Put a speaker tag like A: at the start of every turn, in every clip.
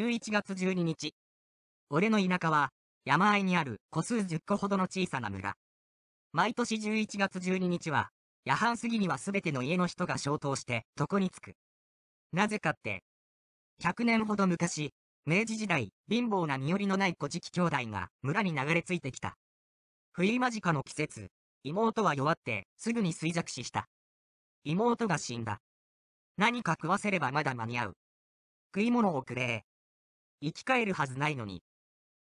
A: 11月12日。俺の田舎は、山あいにある個数10個ほどの小さな村。毎年11月12日は、夜半過ぎには全ての家の人が消灯して、床に着く。なぜかって、100年ほど昔、明治時代、貧乏な身寄りのない小じき兄弟が村に流れ着いてきた。冬間近の季節、妹は弱って、すぐに衰弱死した。妹が死んだ。何か食わせればまだ間に合う。食い物をくれ生き返るはずないのに。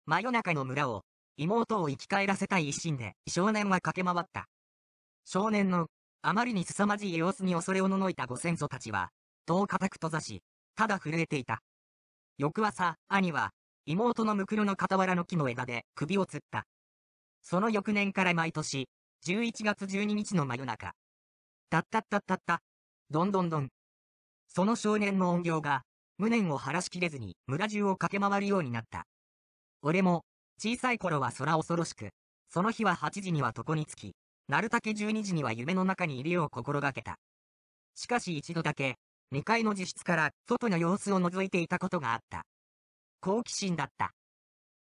A: 真夜中の村を、妹を生き返らせたい一心で少年は駆け回った。少年の、あまりに凄まじい様子に恐れおののいたご先祖たちは、戸を固く閉ざし、ただ震えていた。翌朝、兄は、妹のムクロの傍らの木の枝で首を吊った。その翌年から毎年、11月12日の真夜中。たったったったった。どんどんどん。その少年の音量が、無念を晴らしきれずに村中を駆け回るようになった。俺も、小さい頃は空恐ろしく、その日は8時には床につき、なるたけ12時には夢の中にいるよう心がけた。しかし一度だけ、2階の自室から外の様子を覗いていたことがあった。好奇心だった。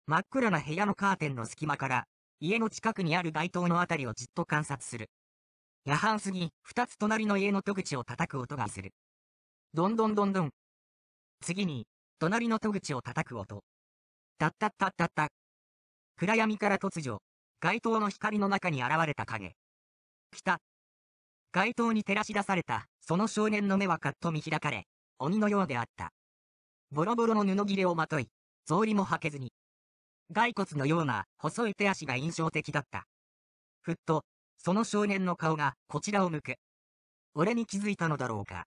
A: 真っ暗な部屋のカーテンの隙間から、家の近くにある街灯のあたりをじっと観察する。夜半過ぎ、二つ隣の家の戸口を叩く音がする。どんどんどんどん、次に、隣の戸口を叩く音。たったったったった。暗闇から突如、街灯の光の中に現れた影。来た。街灯に照らし出された、その少年の目はカッと見開かれ、鬼のようであった。ボロボロの布切れをまとい、草履も履けずに。骸骨のような細い手足が印象的だった。ふっと、その少年の顔がこちらを向く。俺に気づいたのだろうか。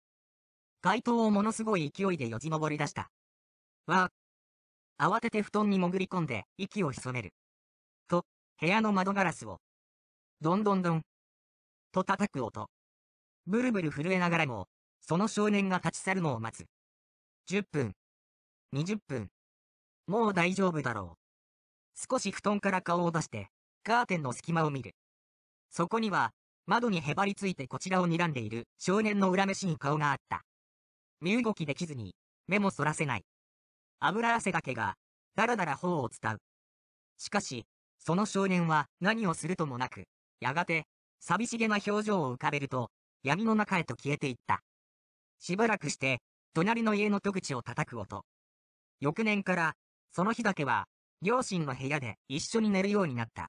A: 街灯をものすごい勢いでよじ登り出した。わあ。慌てて布団に潜り込んで、息を潜める。と、部屋の窓ガラスを、どんどんどん、と叩く音。ブルブル震えながらも、その少年が立ち去るのを待つ。10分。20分。もう大丈夫だろう。少し布団から顔を出して、カーテンの隙間を見る。そこには、窓にへばりついてこちらを睨んでいる少年の恨めしい顔があった。身動きできずに、目もそらせない。油汗だけが、だらだら頬を伝う。しかし、その少年は何をするともなく、やがて、寂しげな表情を浮かべると、闇の中へと消えていった。しばらくして、隣の家の戸口を叩く音。翌年から、その日だけは、両親の部屋で一緒に寝るようになった。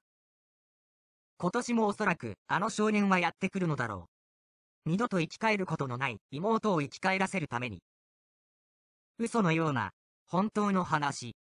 A: 今年もおそらくあの少年はやってくるのだろう。二度と生き返ることのない妹を生き返らせるために。嘘のような、本当の話。